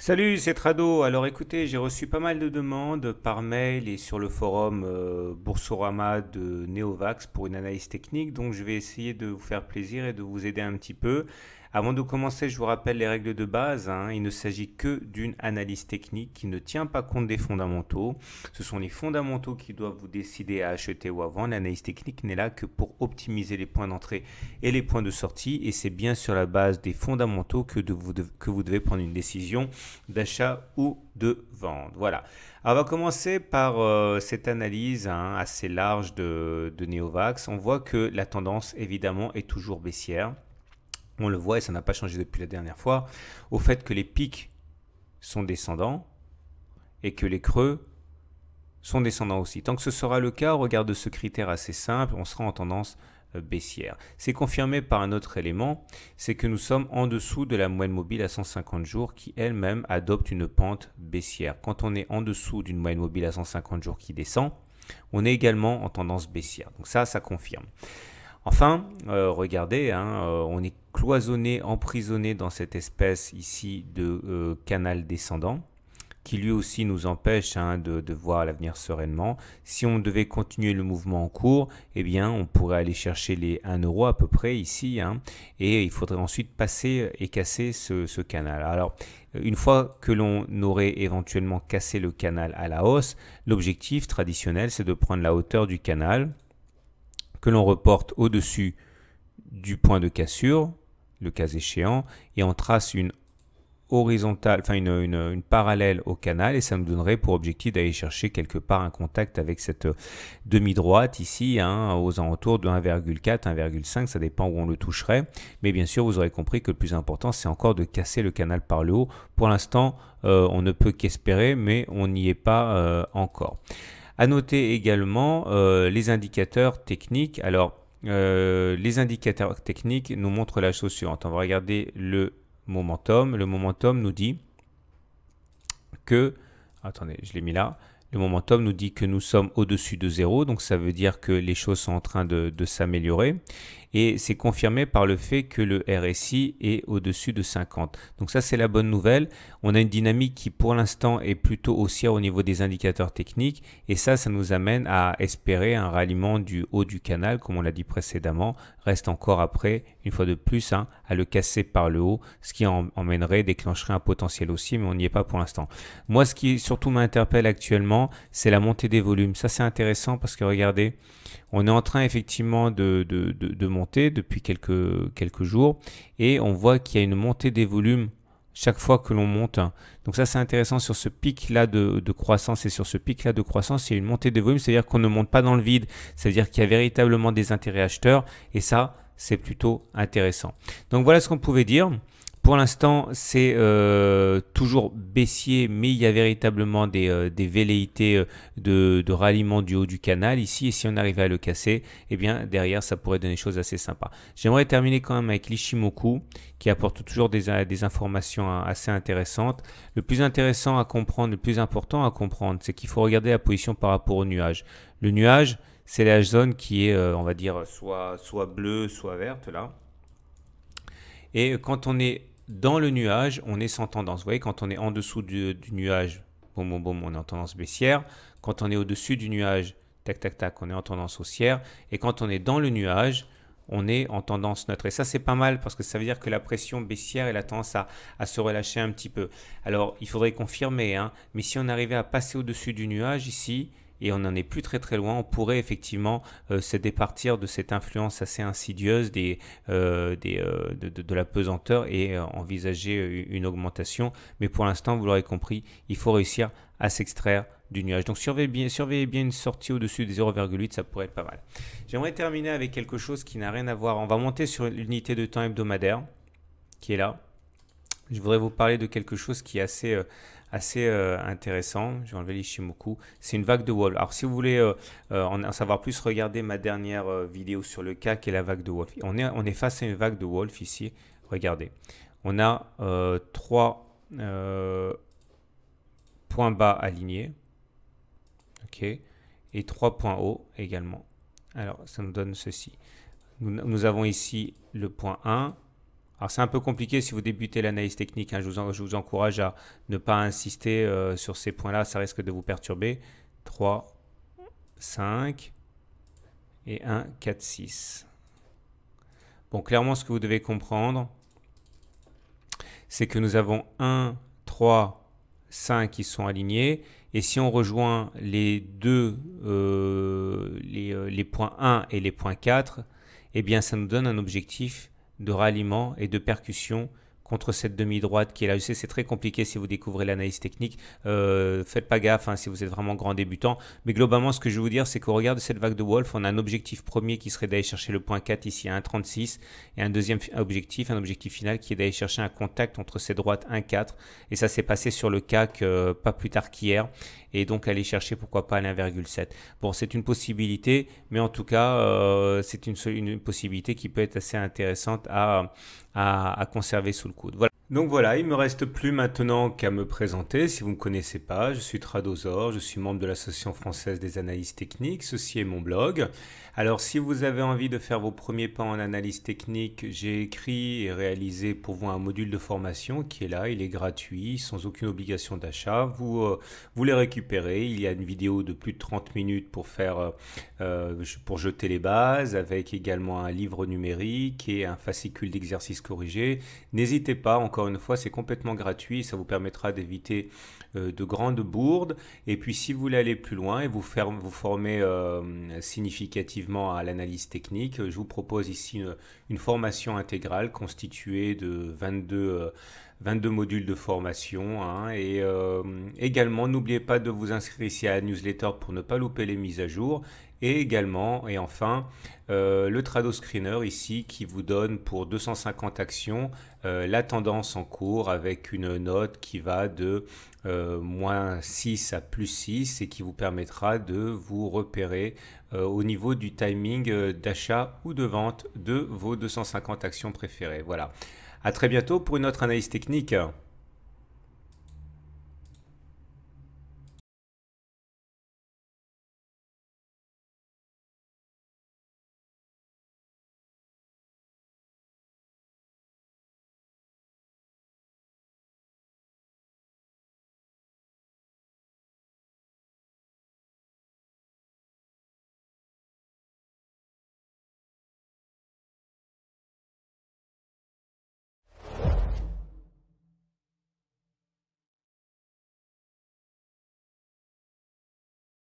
Salut, c'est Trado. Alors écoutez, j'ai reçu pas mal de demandes par mail et sur le forum euh, Boursorama de Neovax pour une analyse technique, donc je vais essayer de vous faire plaisir et de vous aider un petit peu. Avant de commencer, je vous rappelle les règles de base. Hein. Il ne s'agit que d'une analyse technique qui ne tient pas compte des fondamentaux. Ce sont les fondamentaux qui doivent vous décider à acheter ou à vendre. L'analyse technique n'est là que pour optimiser les points d'entrée et les points de sortie. Et c'est bien sur la base des fondamentaux que, vous, devez prendre une décision d'achat ou de vente. Voilà. on va commencer par euh, cette analyse hein, assez large de, de Neovax. On voit que la tendance, évidemment, est toujours baissière on le voit et ça n'a pas changé depuis la dernière fois, au fait que les pics sont descendants et que les creux sont descendants aussi. Tant que ce sera le cas, au regard ce critère assez simple, on sera en tendance euh, baissière. C'est confirmé par un autre élément, c'est que nous sommes en dessous de la moyenne mobile à 150 jours qui elle-même adopte une pente baissière. Quand on est en dessous d'une moyenne mobile à 150 jours qui descend, on est également en tendance baissière. Donc ça, ça confirme. Enfin, euh, regardez, hein, euh, on est cloisonné, emprisonné dans cette espèce ici de euh, canal descendant qui lui aussi nous empêche hein, de, voir l'avenir sereinement. Si on devait continuer le mouvement en cours, eh bien, on pourrait aller chercher les 1 euro à peu près ici, hein, et il faudrait ensuite passer et casser ce, ce canal. Alors, une fois que l'on aurait éventuellement cassé le canal à la hausse, l'objectif traditionnel, c'est de prendre la hauteur du canal, que l'on reporte au-dessus du point de cassure, le cas échéant, et on trace une horizontale, enfin une, parallèle au canal, et ça me donnerait pour objectif d'aller chercher quelque part un contact avec cette euh, demi-droite ici, hein, aux alentours de 1,4, 1,5, ça dépend où on le toucherait. Mais bien sûr, vous aurez compris que le plus important, c'est encore de casser le canal par le haut. Pour l'instant, euh, on ne peut qu'espérer, mais on n'y est pas euh, encore. À noter également les indicateurs techniques. Alors, euh, les indicateurs techniques nous montrent la chose suivante. On va regarder le momentum. Le momentum nous dit que, attendez, je l'ai mis là, le momentum nous dit que nous sommes au-dessus de zéro, donc ça veut dire que les choses sont en train de, s'améliorer. Et c'est confirmé par le fait que le RSI est au-dessus de 50. Donc ça, c'est la bonne nouvelle. On a une dynamique qui, pour l'instant, est plutôt haussière au niveau des indicateurs techniques. Et ça, ça nous amène à espérer un ralliement du haut du canal, comme on l'a dit précédemment. Reste encore après, une fois de plus, hein, à le casser par le haut, ce qui emmènerait, déclencherait un potentiel aussi, mais on n'y est pas pour l'instant. Moi, ce qui surtout m'interpelle actuellement, c'est la montée des volumes. Ça, c'est intéressant parce que regardez, on est en train effectivement de, monter depuis quelques, quelques jours et on voit qu'il y a une montée des volumes chaque fois que l'on monte. Hein. Donc ça c'est intéressant sur ce pic là de, de croissance et sur ce pic là de croissance, il y a une montée des volumes, c'est-à-dire qu'on ne monte pas dans le vide, c'est-à-dire qu'il y a véritablement des intérêts acheteurs et ça c'est plutôt intéressant. Donc voilà ce qu'on pouvait dire. Pour l'instant, c'est euh, toujours baissier, mais il y a véritablement des, euh, velléités euh, de, ralliement du haut du canal ici. Et si on arrivait à le casser, et eh bien derrière, ça pourrait donner des choses assez sympas. J'aimerais terminer quand même avec l'Ishimoku, qui apporte toujours des, informations hein, assez intéressantes. Le plus intéressant à comprendre, le plus important à comprendre, c'est qu'il faut regarder la position par rapport au nuage. Le nuage, c'est la zone qui est, on va dire, soit, soit bleue, soit verte là. Et quand on est dans le nuage, on est sans tendance. Vous voyez, quand on est en dessous du, nuage, bon boum, on est en tendance baissière. Quand on est au-dessus du nuage, tac, tac, tac, on est en tendance haussière. Et quand on est dans le nuage, on est en tendance neutre. Et ça, c'est pas mal parce que ça veut dire que la pression baissière, elle a tendance à, se relâcher un petit peu. Alors, il faudrait confirmer, hein, mais si on arrivait à passer au-dessus du nuage ici, et on n'en est plus très très loin. On pourrait effectivement euh, se départir de cette influence assez insidieuse euh, euh, de, la pesanteur et envisager une augmentation. Mais pour l'instant, vous l'aurez compris, il faut réussir à s'extraire du nuage. Donc surveillez bien, surveillez bien une sortie au-dessus des 0,8, ça pourrait être pas mal. J'aimerais terminer avec quelque chose qui n'a rien à voir. On va monter sur l'unité de temps hebdomadaire qui est là. Je voudrais vous parler de quelque chose qui est assez assez euh, intéressant. J'ai enlevé l'Ishimoku. C'est une vague de Wolf. Alors, si vous voulez euh, euh, en, savoir plus, regardez ma dernière vidéo sur le cas qui la vague de Wolf. On est, face à une vague de Wolf ici. Regardez. On a trois points bas alignés. OK. Et trois points hauts également. Alors, ça nous donne ceci. Nous, nous avons ici le point 1, alors c'est un peu compliqué si vous débutez l'analyse technique, hein. je, vous je, vous encourage à ne pas insister euh, sur ces points-là, ça risque de vous perturber. 3, 5 et 1, 4, 6. Bon, clairement ce que vous devez comprendre, c'est que nous avons 1, 3, 5 qui sont alignés. Et si on rejoint les deux, euh, les, euh, les points 1 et les points 4, eh bien ça nous donne un objectif de ralliement et de percussion contre cette demi-droite qui est la UC. C'est très compliqué si vous découvrez l'analyse technique. Euh, faites pas gaffe hein, si vous êtes vraiment grand débutant. Mais globalement, ce que je veux vous dire, c'est qu'au regard de cette vague de Wolf, on a un objectif premier qui serait d'aller chercher le point 4 ici à 1,36 et un deuxième objectif, un objectif final qui est d'aller chercher un contact entre ces droites 1,4. Et ça s'est passé sur le CAC pas plus tard qu'hier. Et donc aller chercher pourquoi pas à 1,7. Bon, c'est une possibilité, mais en tout cas, euh, c'est une, possibilité qui peut être assez intéressante à, à, à conserver sous le voilà. Donc voilà, il me reste plus maintenant qu'à me présenter. Si vous ne me connaissez pas, je suis Tradosor, je suis membre de l'Association française des analyses techniques, ceci est mon blog. Alors si vous avez envie de faire vos premiers pas en analyse technique, j'ai écrit et réalisé pour vous un module de formation qui est là, il est gratuit, sans aucune obligation d'achat. Vous, euh, vous les récupérez, il y a une vidéo de plus de 30 minutes pour faire euh, euh, pour jeter les bases, avec également un livre numérique et un fascicule d'exercices corrigés. N'hésitez pas encore encore une fois, c'est complètement gratuit, ça vous permettra d'éviter euh, de grandes bourdes. Et puis si vous voulez aller plus loin et vous, faire, vous former euh, significativement à l'analyse technique, je vous propose ici euh, une formation intégrale constituée de 22... 22 modules de formation. Hein, et euh, également, n'oubliez pas de vous inscrire ici à la newsletter pour ne pas louper les mises à jour. Et également, et enfin, euh, le Trado Screener ici qui vous donne pour 250 actions euh, la tendance en cours avec une note qui va de moins 6 à plus 6 et qui vous permettra de vous repérer au niveau du timing d'achat ou de vente de vos 250 actions préférées. Voilà. À très bientôt pour une autre analyse technique.